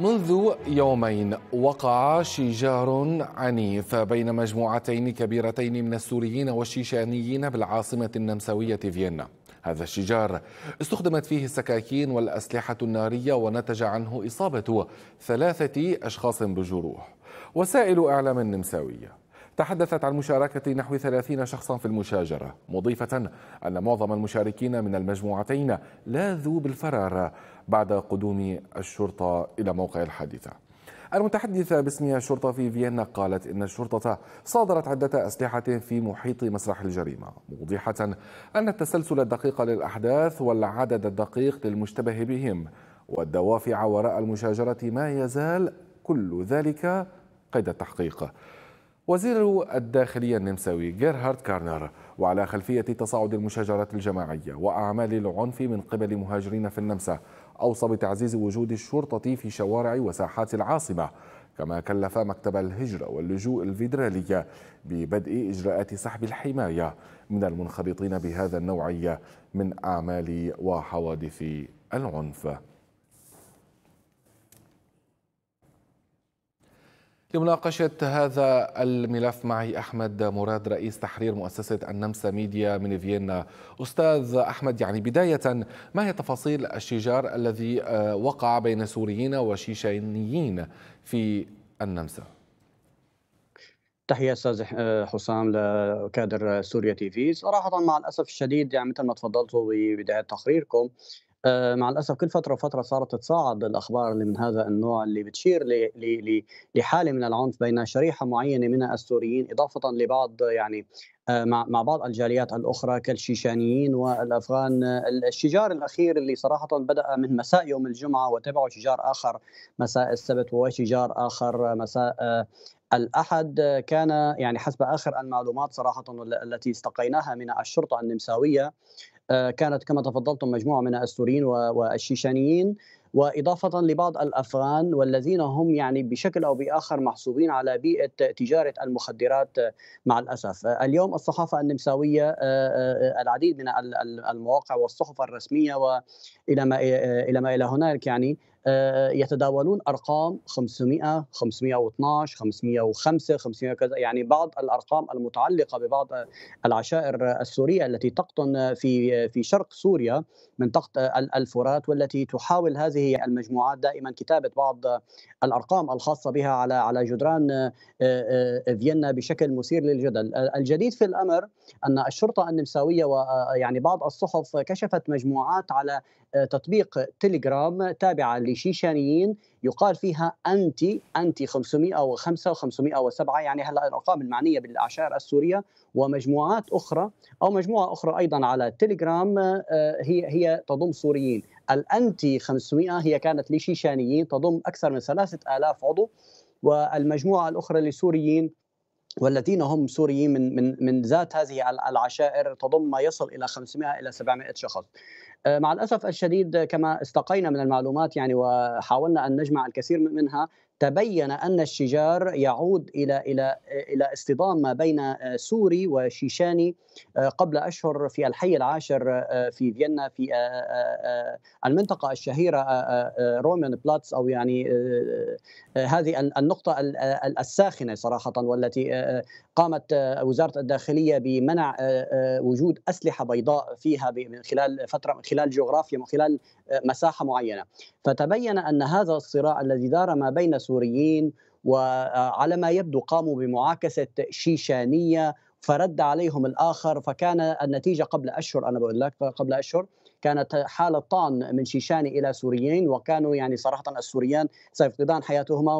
منذ يومين وقع شجار عنيف بين مجموعتين كبيرتين من السوريين والشيشانيين بالعاصمة النمساوية فيينا هذا الشجار استخدمت فيه السكاكين والأسلحة النارية ونتج عنه إصابة ثلاثة أشخاص بجروح وسائل إعلام النمساوية تحدثت عن مشاركة نحو 30 شخصا في المشاجرة مضيفة أن معظم المشاركين من المجموعتين لاذوا بالفرار بعد قدوم الشرطة إلى موقع الحادثة المتحدثة باسم الشرطة في فيينا قالت إن الشرطة صادرت عدة أسلحة في محيط مسرح الجريمة موضحة أن التسلسل الدقيق للأحداث والعدد الدقيق للمشتبه بهم والدوافع وراء المشاجرة ما يزال كل ذلك قيد التحقيق وزير الداخلية النمساوي جيرهارد كارنر وعلى خلفية تصاعد المشاجرات الجماعية وأعمال العنف من قبل مهاجرين في النمسا أوصى بتعزيز وجود الشرطة في شوارع وساحات العاصمة كما كلف مكتب الهجرة واللجوء الفيدرالية ببدء إجراءات سحب الحماية من المنخرطين بهذا النوعية من أعمال وحوادث العنف لمناقشة هذا الملف معي أحمد مراد رئيس تحرير مؤسسة النمسا ميديا من فيينا أستاذ أحمد يعني بداية ما هي تفاصيل الشجار الذي آه، وقع بين سوريين وشيشانيين في النمسا؟ تحية أستاذ آه، حسام لكادر سوريا تي في صراحة مع الأسف الشديد يعني مثل ما تفضلتوا ببداية تقريركم آه، مع الاسف كل فتره وفتره صارت تتصاعد الاخبار اللي من هذا النوع اللي بتشير لحاله من العنف بين شريحه معينه من السوريين اضافه لبعض يعني آه، مع مع بعض الجاليات الاخرى كالشيشانيين والافغان الشجار الاخير اللي صراحه بدا من مساء يوم الجمعه وتبعه شجار اخر مساء السبت وشجار اخر مساء آه، الاحد كان يعني حسب اخر المعلومات صراحه التي استقيناها من الشرطه النمساويه آه، كانت كما تفضلتم مجموعه من السوريين والشيشانيين واضافه لبعض الافغان والذين هم يعني بشكل او باخر محسوبين على بيئه تجاره المخدرات آه، مع الاسف. آه، اليوم الصحافه النمساويه العديد من المواقع والصحف الرسميه والى ما الى ما الى هنالك يعني آه، يتداولون ارقام 500 512 505 500 كذا يعني بعض الارقام المتعلقه ببعض العشائر السوريه التي تقطن في في شرق سوريا من تحت الفرات والتي تحاول هذه المجموعات دائما كتابه بعض الارقام الخاصه بها على على جدران آه، آه، فيينا بشكل مثير للجدل الجديد في الامر ان الشرطه النمساويه ويعني بعض الصحف كشفت مجموعات على تطبيق تليجرام تابعة لشيشانيين يقال فيها أنتي أنتي 505 و 507 يعني هلا الأرقام المعنية بالأعشار السورية ومجموعات أخرى أو مجموعة أخرى أيضا على تيليجرام آه، هي هي تضم سوريين الأنتي 500 هي كانت لشيشانيين تضم أكثر من 3000 عضو والمجموعة الأخرى لسوريين والذين هم سوريين من من من ذات هذه العشائر تضم ما يصل الى 500 الى 700 شخص. آه، مع الاسف الشديد كما استقينا من المعلومات يعني وحاولنا ان نجمع الكثير منها تبين ان الشجار يعود الى الى الى اصطدام ما بين آه، سوري وشيشاني آه، قبل اشهر في الحي العاشر آه، في فيينا في المنطقه الشهيره رومان بلاتس او يعني هذه النقطه الساخنه صراحه والتي قامت وزاره الداخليه بمنع وجود اسلحه بيضاء فيها من خلال فتره من خلال جغرافيا من خلال مساحه معينه فتبين ان هذا الصراع الذي دار ما بين سوريين وعلى آه، ما يبدو قاموا بمعاكسه شيشانيه فرد عليهم الاخر فكان النتيجه قبل اشهر انا بقول لك قبل اشهر كانت حالة طعن من شيشان إلى سوريين وكانوا يعني صراحة السوريان سيفقدان حياتهما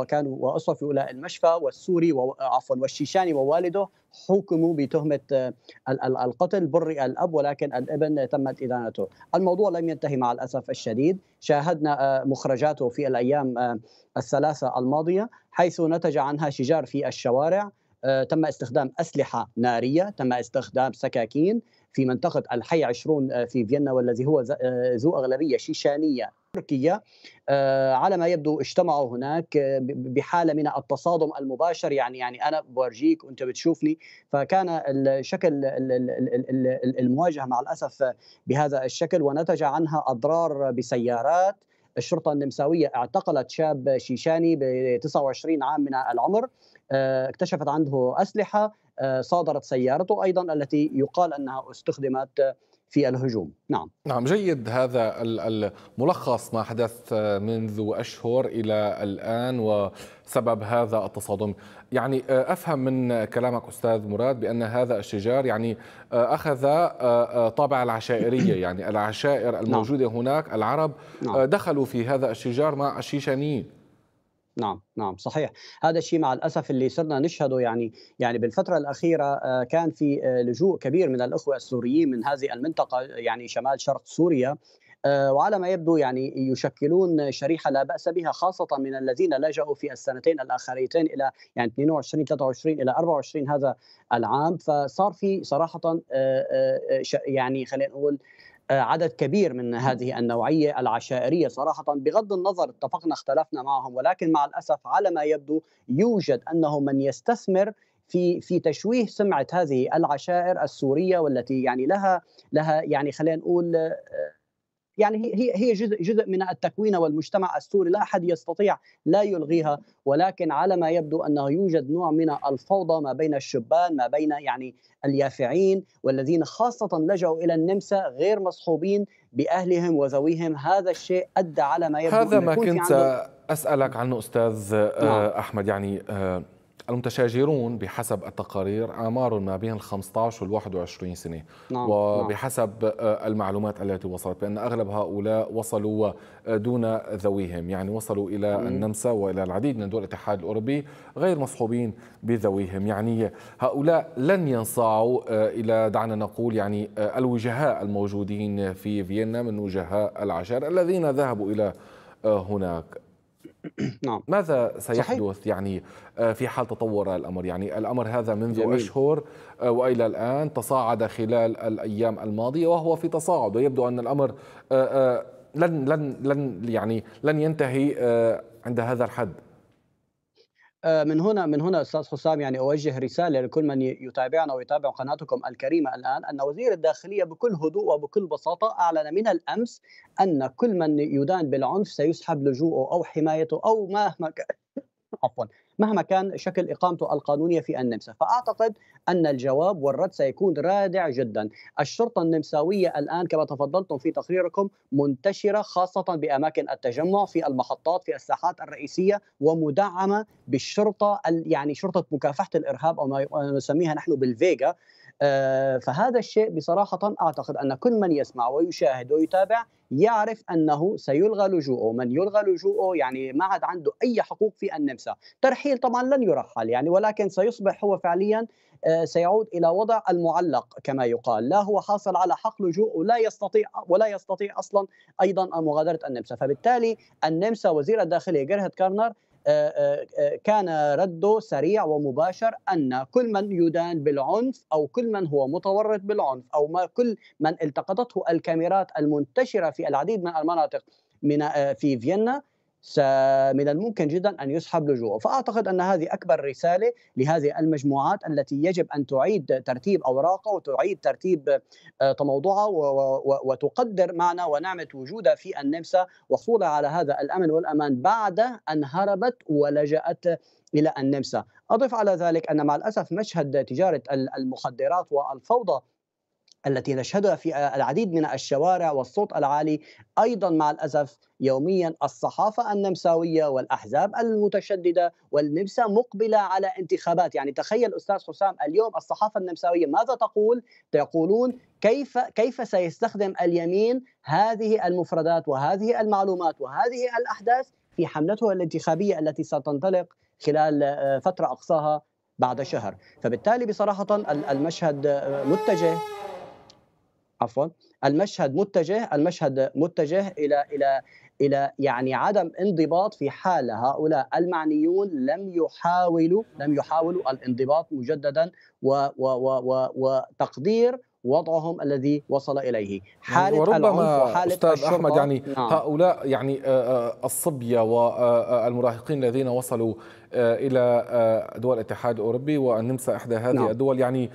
وكانوا وأصرفوا إلى المشفى والسوري عفوا والشيشاني ووالده حكموا بتهمة القتل برئ الأب ولكن الابن تمت إدانته الموضوع لم ينتهي مع الأسف الشديد شاهدنا آه، مخرجاته في الأيام آه، الثلاثة الماضية حيث نتج عنها شجار في الشوارع آه، تم استخدام أسلحة نارية تم استخدام سكاكين في منطقة الحي 20 آه، في فيينا والذي هو آه، ذو أغلبية شيشانية تركية آه، على ما يبدو اجتمعوا هناك بحاله من التصادم المباشر يعني يعني انا بورجيك وانت بتشوفني فكان الشكل المواجهه مع الاسف بهذا الشكل ونتج عنها اضرار بسيارات الشرطة النمساوية اعتقلت شاب شيشاني ب 29 عام من العمر اكتشفت عنده أسلحة آه، صادرت سيارته أيضا التي يقال أنها استخدمت آه، في الهجوم نعم نعم جيد هذا الملخص ما حدث آه، منذ أشهر إلى الآن وسبب هذا التصادم يعني أفهم من كلامك أستاذ مراد بأن هذا الشجار يعني أخذ طابع العشائرية يعني العشائر نعم. الموجودة نعم. هناك العرب نعم. دخلوا في هذا الشجار مع الشيشانيين نعم نعم صحيح هذا الشيء مع الاسف اللي صرنا نشهده يعني يعني بالفتره الاخيره آه، كان في آه، لجوء كبير من الاخوه السوريين من هذه المنطقه يعني شمال شرق سوريا آه، وعلى ما يبدو يعني يشكلون شريحه لا باس بها خاصه من الذين لجأوا في السنتين الاخريتين الى يعني 22 23 الى 24 هذا العام فصار في صراحه يعني خلينا نقول عدد كبير من هذه النوعيه العشائريه صراحه بغض النظر اتفقنا اختلفنا معهم ولكن مع الاسف على ما يبدو يوجد انه من يستثمر في في تشويه سمعه هذه العشائر السوريه والتي يعني لها لها يعني خلينا نقول آه، يعني هي هي هي جزء جزء من التكوين والمجتمع السوري لا احد يستطيع لا يلغيها ولكن على ما يبدو انه يوجد نوع من الفوضى ما بين الشبان ما بين يعني اليافعين والذين خاصه لجأوا الى النمسا غير مصحوبين باهلهم وذويهم هذا الشيء ادى على ما يبدو هذا ما كنت اسالك عنه استاذ آه، نعم. احمد يعني آه، المتشاجرون بحسب التقارير أعمارهم ما بين 15 وال 21 سنة نعم. وبحسب نعم. آه، المعلومات التي وصلت بأن أغلب هؤلاء وصلوا آه، دون ذويهم يعني وصلوا إلى مم. النمسا وإلى العديد من دول الاتحاد الأوروبي غير مصحوبين بذويهم يعني هؤلاء لن ينصاعوا آه، إلى دعنا نقول يعني الوجهاء الموجودين في فيينا من وجهاء العشائر الذين ذهبوا إلى هناك نعم ماذا سيحدث صحيح. يعني آه، في حال تطور الامر يعني الامر هذا منذ جميل. اشهر آه، والى الان تصاعد خلال الايام الماضيه وهو في تصاعد ويبدو ان الامر آه، لن لن لن يعني لن ينتهي عند هذا الحد آه، من هنا من هنا استاذ حسام يعني اوجه رساله لكل من يتابعنا ويتابع قناتكم الكريمه الان ان وزير الداخليه بكل هدوء وبكل بساطه اعلن من الامس ان كل من يدان بالعنف سيسحب لجوءه او حمايته او مهما عفوا مهما كان شكل اقامته القانونيه في النمسا، فاعتقد ان الجواب والرد سيكون رادع جدا، الشرطه النمساويه الان كما تفضلتم في تقريركم منتشره خاصه باماكن التجمع في المحطات في الساحات الرئيسيه ومدعمه بالشرطه يعني شرطه مكافحه الارهاب او ما نسميها نحن بالفيجا آه، فهذا الشيء بصراحة أعتقد أن كل من يسمع ويشاهد ويتابع يعرف أنه سيلغى لجوءه من يلغى لجوءه يعني ما عاد عنده أي حقوق في النمسا ترحيل طبعا لن يرحل يعني ولكن سيصبح هو فعليا آه، سيعود الى وضع المعلق كما يقال لا هو حاصل على حق لجوء ولا يستطيع ولا يستطيع اصلا ايضا مغادره النمسا فبالتالي النمسا وزير الداخليه جيرهد كارنر آه، آه، آه، كان رده سريع ومباشر أن كل من يدان بالعنف أو كل من هو متورط بالعنف أو ما كل من التقطته الكاميرات المنتشرة في العديد من المناطق من في فيينا من الممكن جدا ان يسحب لجوءه، فاعتقد ان هذه اكبر رساله لهذه المجموعات التي يجب ان تعيد ترتيب اوراقها وتعيد ترتيب آه، تموضعها وتقدر معنى ونعمه وجودها في النمسا وحصولها على هذا الامن والامان بعد ان هربت ولجات الى النمسا، اضف على ذلك ان مع الاسف مشهد تجاره المخدرات والفوضى التي نشهدها في العديد من الشوارع والصوت العالي ايضا مع الاسف يوميا الصحافه النمساويه والاحزاب المتشدده والنمسا مقبله على انتخابات يعني تخيل استاذ حسام اليوم الصحافه النمساويه ماذا تقول يقولون كيف كيف سيستخدم اليمين هذه المفردات وهذه المعلومات وهذه الاحداث في حملته الانتخابيه التي ستنطلق خلال فتره اقصاها بعد شهر فبالتالي بصراحه المشهد متجه عفوا المشهد متجه المشهد متجه الى الى الى يعني عدم انضباط في حال هؤلاء المعنيون لم يحاولوا لم يحاولوا الانضباط مجددا و و و وتقدير وضعهم الذي وصل اليه حاله يعني وربما وحالة استاذ الشرطة. احمد يعني نعم. هؤلاء يعني آه، آه، الصبيه والمراهقين الذين وصلوا آه، الى دول الاتحاد الاوروبي والنمسا احدى هذه نعم. الدول يعني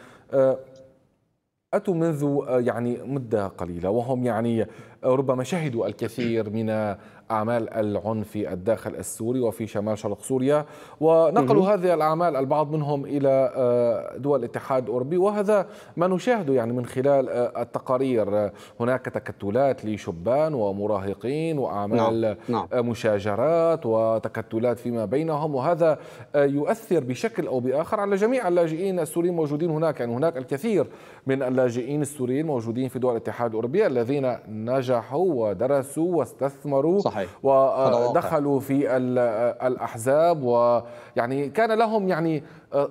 أتوا منذ آه، يعني مدة قليلة وهم يعني آه، ربما شهدوا الكثير من آه، أعمال العنف الداخل السوري وفي شمال شرق سوريا ونقلوا هذه الأعمال البعض منهم إلى آه، دول الاتحاد الأوروبي وهذا ما نشاهده يعني من خلال آه، التقارير هناك تكتلات لشبان ومراهقين وأعمال نعم. نعم. آه، مشاجرات وتكتلات فيما بينهم وهذا يؤثر بشكل أو بآخر على جميع اللاجئين السوريين الموجودين هناك يعني هناك الكثير من اللاجئين السوريين الموجودين في دول الاتحاد الأوروبي الذين نجحوا ودرسوا واستثمروا صح. ودخلوا آه، في آه، الأحزاب ويعني كان لهم يعني آه،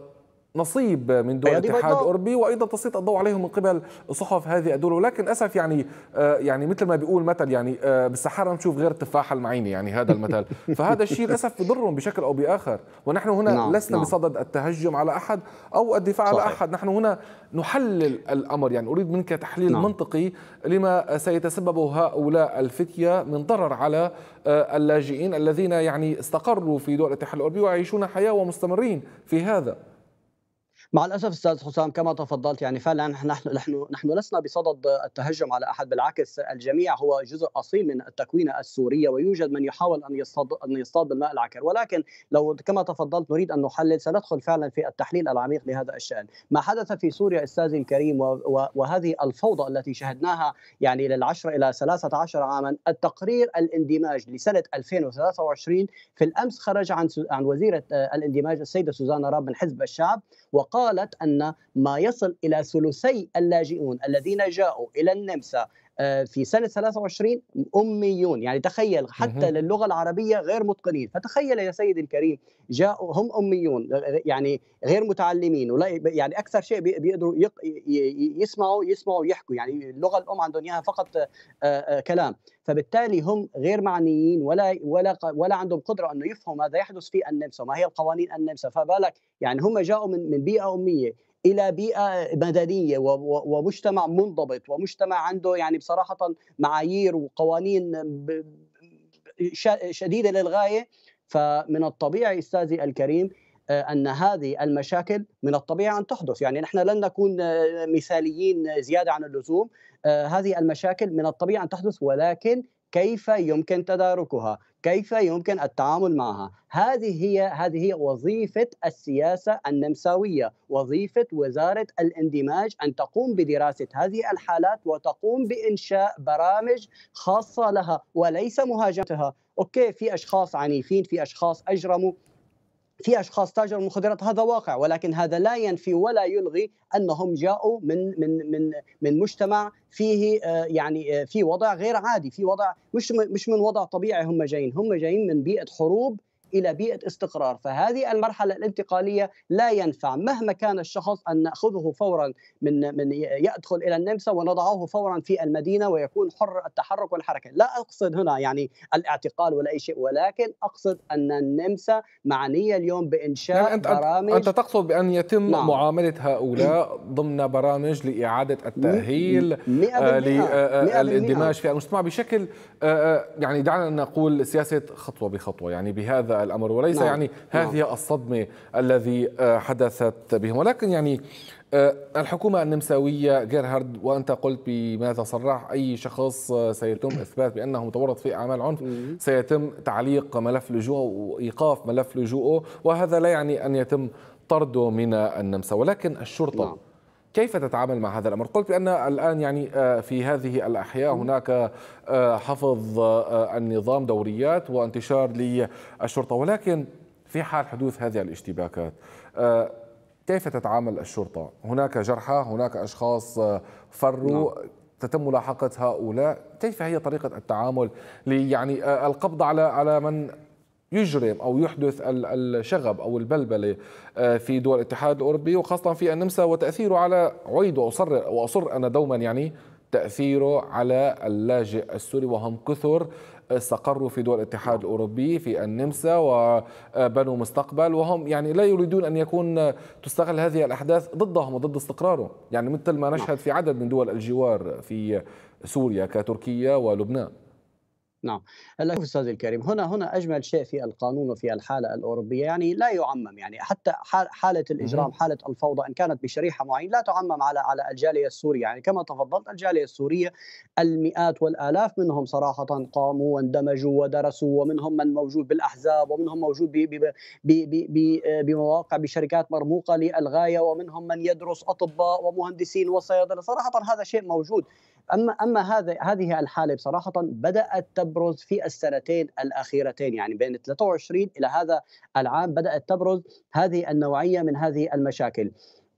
نصيب من دول الاتحاد أيوة، الاوروبي وايضا تسليط الضوء عليهم من قبل صحف هذه الدول ولكن اسف يعني آه، يعني مثل ما بيقول مثل يعني آه بالسحاره نشوف غير التفاحه المعينه يعني هذا المثل فهذا الشيء للاسف بضرهم بشكل او باخر ونحن هنا نعم لسنا نعم. بصدد التهجم على احد او الدفاع صحيح. على احد نحن هنا نحلل الامر يعني اريد منك تحليل نعم. منطقي لما سيتسببه هؤلاء الفتيه من ضرر على آه، اللاجئين الذين يعني استقروا في دول الاتحاد الاوروبي ويعيشون حياه ومستمرين في هذا مع الاسف استاذ حسام كما تفضلت يعني فعلا نحن نحن نحن لسنا بصدد التهجم على احد بالعكس الجميع هو جزء اصيل من التكوينه السوريه ويوجد من يحاول ان يصطاد ان يصطاد بالماء العكر ولكن لو كما تفضلت نريد ان نحلل سندخل فعلا في التحليل العميق لهذا الشان ما حدث في سوريا استاذي الكريم وهذه الفوضى التي شهدناها يعني للعشر الى 13 عاما التقرير الاندماج لسنه 2023 في الامس خرج عن عن وزيره آه، الاندماج السيده سوزانا راب من حزب الشعب وقال قالت أن ما يصل إلى ثلثي اللاجئون الذين جاءوا إلى النمسا آه، في سنه 23 اميون يعني تخيل حتى للغه العربيه غير متقنين فتخيل يا سيدي الكريم جاءوا هم اميون يعني غير متعلمين ولا يعني اكثر شيء بيقدروا يسمعوا يسمعوا ويحكوا يعني اللغه الام عندهم اياها فقط آه، آه، كلام فبالتالي هم غير معنيين ولا ولا ولا عندهم قدره انه يفهموا ماذا يحدث في النمسا ما هي القوانين النمسا فبالك يعني هم جاءوا من من بيئه اميه الى بيئه مدنيه ومجتمع منضبط ومجتمع عنده يعني بصراحه معايير وقوانين شديده للغايه فمن الطبيعي استاذي الكريم آه، ان هذه المشاكل من الطبيعي ان تحدث يعني نحن لن نكون آه، مثاليين زياده عن اللزوم آه، هذه المشاكل من الطبيعي ان تحدث ولكن كيف يمكن تداركها كيف يمكن التعامل معها هذه هي هذه هي وظيفه السياسه النمساويه وظيفه وزاره الاندماج ان تقوم بدراسه هذه الحالات وتقوم بانشاء برامج خاصه لها وليس مهاجمتها اوكي في اشخاص عنيفين في اشخاص اجرموا في اشخاص تاجروا المخدرات هذا واقع ولكن هذا لا ينفي ولا يلغي انهم جاءوا من من من من مجتمع فيه آه، يعني آه، في وضع غير عادي في وضع مش مش من وضع طبيعي هم جايين هم جايين من بيئه حروب الى بيئه استقرار، فهذه المرحله الانتقاليه لا ينفع مهما كان الشخص ان ناخذه فورا من من يدخل الى النمسا ونضعه فورا في المدينه ويكون حر التحرك والحركه، لا اقصد هنا يعني الاعتقال ولا اي شيء ولكن اقصد ان النمسا معنيه اليوم بانشاء يعني أنت برامج انت تقصد بان يتم نعم. معامله هؤلاء ضمن برامج لاعاده التاهيل آه، للاندماج آه، آه، في المجتمع بشكل يعني دعنا نقول سياسه خطوه بخطوه يعني بهذا الامر وليس نعم. يعني هذه نعم. الصدمه الذي آه، حدثت بهم ولكن يعني آه، الحكومة النمساوية جيرهارد وأنت قلت بماذا صرح أي شخص آه، سيتم إثبات بأنه متورط في أعمال عنف سيتم تعليق ملف لجوءه وإيقاف ملف لجوءه وهذا لا يعني أن يتم طرده من النمسا ولكن الشرطة نعم. كيف تتعامل مع هذا الامر؟ قلت بان الان يعني آه، في هذه الاحياء هناك آه، حفظ آه، النظام دوريات وانتشار للشرطه ولكن في حال حدوث هذه الاشتباكات كيف تتعامل الشرطه؟ هناك جرحى، هناك اشخاص فروا نعم. تتم ملاحقه هؤلاء، كيف هي طريقه التعامل ليعني القبض على على من يجرم او يحدث الشغب او البلبله آه، في دول الاتحاد الاوروبي وخاصه في النمسا وتاثيره على اعيد واصر واصر انا دوما يعني تاثيره على اللاجئ السوري وهم كثر استقروا في دول الاتحاد الاوروبي في النمسا وبنوا مستقبل وهم يعني لا يريدون ان يكون تستغل هذه الاحداث ضدهم وضد استقرارهم، يعني مثل ما نشهد في عدد من دول الجوار في سوريا كتركيا ولبنان. نعم هلا استاذ الكريم هنا هنا اجمل شيء في القانون وفي الحاله الاوروبيه يعني لا يعمم يعني حتى حاله الاجرام حاله الفوضى ان كانت بشريحه معينه لا تعمم على على الجاليه السوريه يعني كما تفضلت الجاليه السوريه المئات والالاف منهم صراحه قاموا واندمجوا ودرسوا ومنهم من موجود بالاحزاب ومنهم موجود بمواقع بشركات مرموقه للغايه ومنهم من يدرس اطباء ومهندسين وصيادله صراحه هذا شيء موجود اما اما هذا هذه الحاله بصراحه بدات تبرز في السنتين الاخيرتين يعني بين 23 الى هذا العام بدات تبرز هذه النوعيه من هذه المشاكل.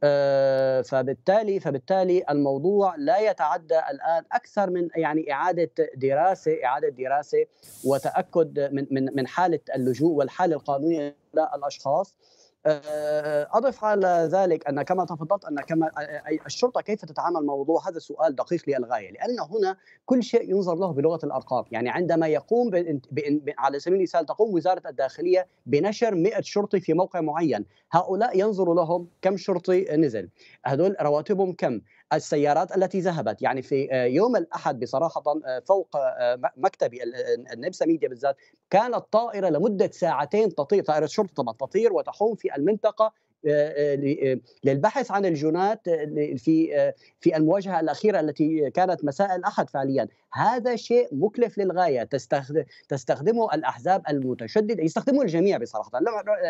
آه، فبالتالي فبالتالي الموضوع لا يتعدى الان اكثر من يعني اعاده دراسه اعاده دراسه وتاكد من من من حاله اللجوء والحاله القانونيه للاشخاص آه، اضف على ذلك ان كما تفضلت ان كما الشرطه كيف تتعامل موضوع هذا السؤال دقيق للغايه لان هنا كل شيء ينظر له بلغه الارقام يعني عندما يقوم على سبيل المثال تقوم وزاره الداخليه بنشر 100 شرطي في موقع معين هؤلاء ينظر لهم كم شرطي نزل هذول رواتبهم كم السيارات التي ذهبت يعني في آه، يوم الأحد بصراحة آه، فوق آه، مكتب النبسه ميديا بالذات كانت طائرة لمدة ساعتين تطير طائرة شرطة طبعا تطير وتحوم في المنطقة آه، آه، آه، للبحث عن الجنات في في المواجهه الاخيره التي كانت مساء الاحد فعليا هذا شيء مكلف للغايه تستخدمه الاحزاب المتشدده يستخدمه الجميع بصراحه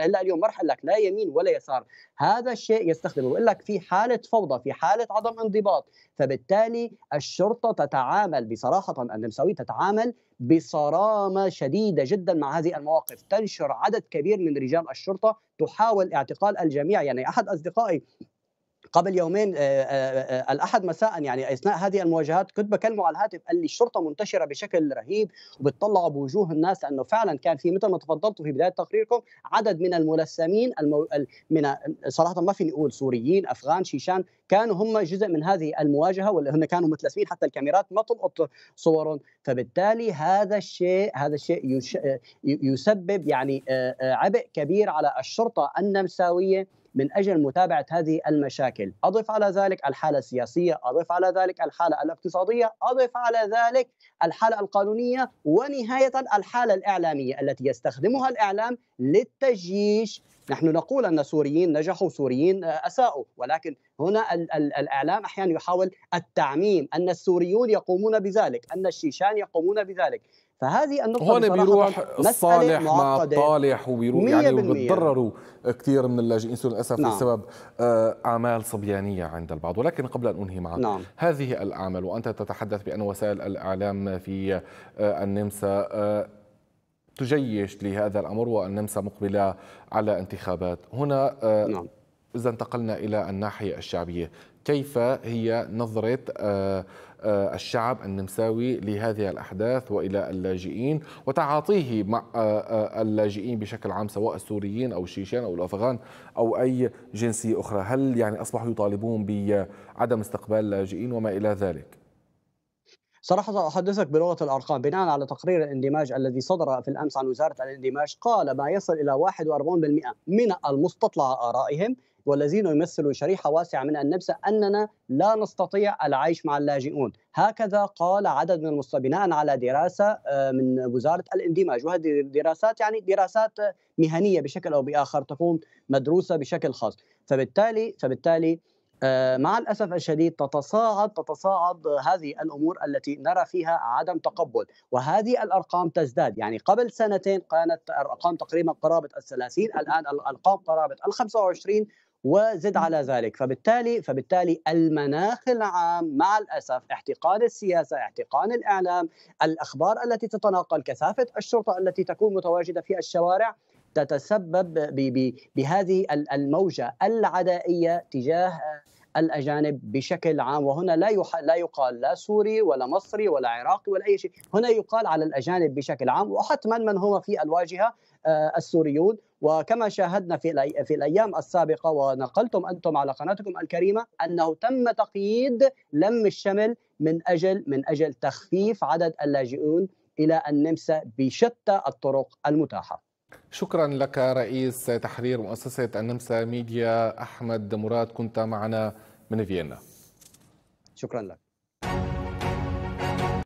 هلا اليوم مرحله لك لا يمين ولا يسار هذا الشيء يستخدمه بقول لك في حاله فوضى في حاله عدم انضباط فبالتالي الشرطه تتعامل بصراحه النمساوي تتعامل بصرامه شديده جدا مع هذه المواقف، تنشر عدد كبير من رجال الشرطه، تحاول اعتقال الجميع، يعني احد اصدقائي قبل يومين آه، آه، آه، الاحد مساء يعني اثناء هذه المواجهات كنت بكلمه على الهاتف قال لي الشرطه منتشره بشكل رهيب وبتطلعوا بوجوه الناس لانه فعلا كان في مثل ما تفضلتوا في بدايه تقريركم عدد من الملثمين المو... من صراحه ما فيني اقول سوريين افغان شيشان كانوا هم جزء من هذه المواجهه ولا هم كانوا متلثمين حتى الكاميرات ما تلقط صورهم فبالتالي هذا الشيء هذا الشيء يش... يسبب يعني عبء كبير على الشرطه النمساويه من اجل متابعه هذه المشاكل، اضف على ذلك الحاله السياسيه، اضف على ذلك الحاله الاقتصاديه، اضف على ذلك الحاله القانونيه ونهايه الحاله الاعلاميه التي يستخدمها الاعلام للتجييش، نحن نقول ان سوريين نجحوا سوريين آه، اساءوا ولكن هنا الاعلام احيانا يحاول التعميم ان السوريون يقومون بذلك ان الشيشان يقومون بذلك فهذه النقطه هون بيروح الصالح مع الطالح وبيروح يعني وبتضرروا كثير من اللاجئين سوء للاسف نعم. بسبب آه، اعمال صبيانيه عند البعض ولكن قبل ان انهي معك نعم. هذه الاعمال وانت تتحدث بان وسائل الاعلام في آه، النمسا آه، تجيش لهذا الامر والنمسا مقبله على انتخابات هنا نعم. إذا انتقلنا إلى الناحية الشعبية كيف هي نظرة آه، آه، الشعب النمساوي لهذه الأحداث وإلى اللاجئين وتعاطيه مع آه، اللاجئين بشكل عام سواء السوريين أو الشيشان أو الأفغان أو أي جنسية أخرى هل يعني أصبحوا يطالبون بعدم استقبال اللاجئين وما إلى ذلك؟ صراحة أحدثك بلغة الأرقام بناء على تقرير الاندماج الذي صدر في الأمس عن وزارة الاندماج قال ما يصل إلى 41% من المستطلع آرائهم والذين يمثلوا شريحة واسعة من النمسا أننا لا نستطيع العيش مع اللاجئون هكذا قال عدد من المستشفى بناء على دراسة آه، من وزارة الاندماج وهذه الدراسات يعني دراسات آه، مهنية بشكل أو بآخر تكون مدروسة بشكل خاص فبالتالي فبالتالي آه، مع الاسف الشديد تتصاعد تتصاعد هذه الامور التي نرى فيها عدم تقبل وهذه الارقام تزداد يعني قبل سنتين كانت الارقام تقريبا قرابه الثلاثين 30 الان الارقام قرابه الخمسة 25 وزد على ذلك فبالتالي فبالتالي المناخ العام مع الاسف احتقان السياسه احتقان الاعلام الاخبار التي تتناقل كثافه الشرطه التي تكون متواجده في الشوارع تتسبب بهذه الموجه العدائيه تجاه الاجانب بشكل عام وهنا لا يح... لا يقال لا سوري ولا مصري ولا عراقي ولا اي شيء، هنا يقال على الاجانب بشكل عام وحتما من هم في الواجهه آه، السوريون وكما شاهدنا في في الايام السابقه ونقلتم انتم على قناتكم الكريمه انه تم تقييد لم الشمل من اجل من اجل تخفيف عدد اللاجئون الى النمسا بشتى الطرق المتاحه. شكرا لك رئيس تحرير مؤسسه النمسا ميديا احمد مراد كنت معنا من فيينا شكرا لك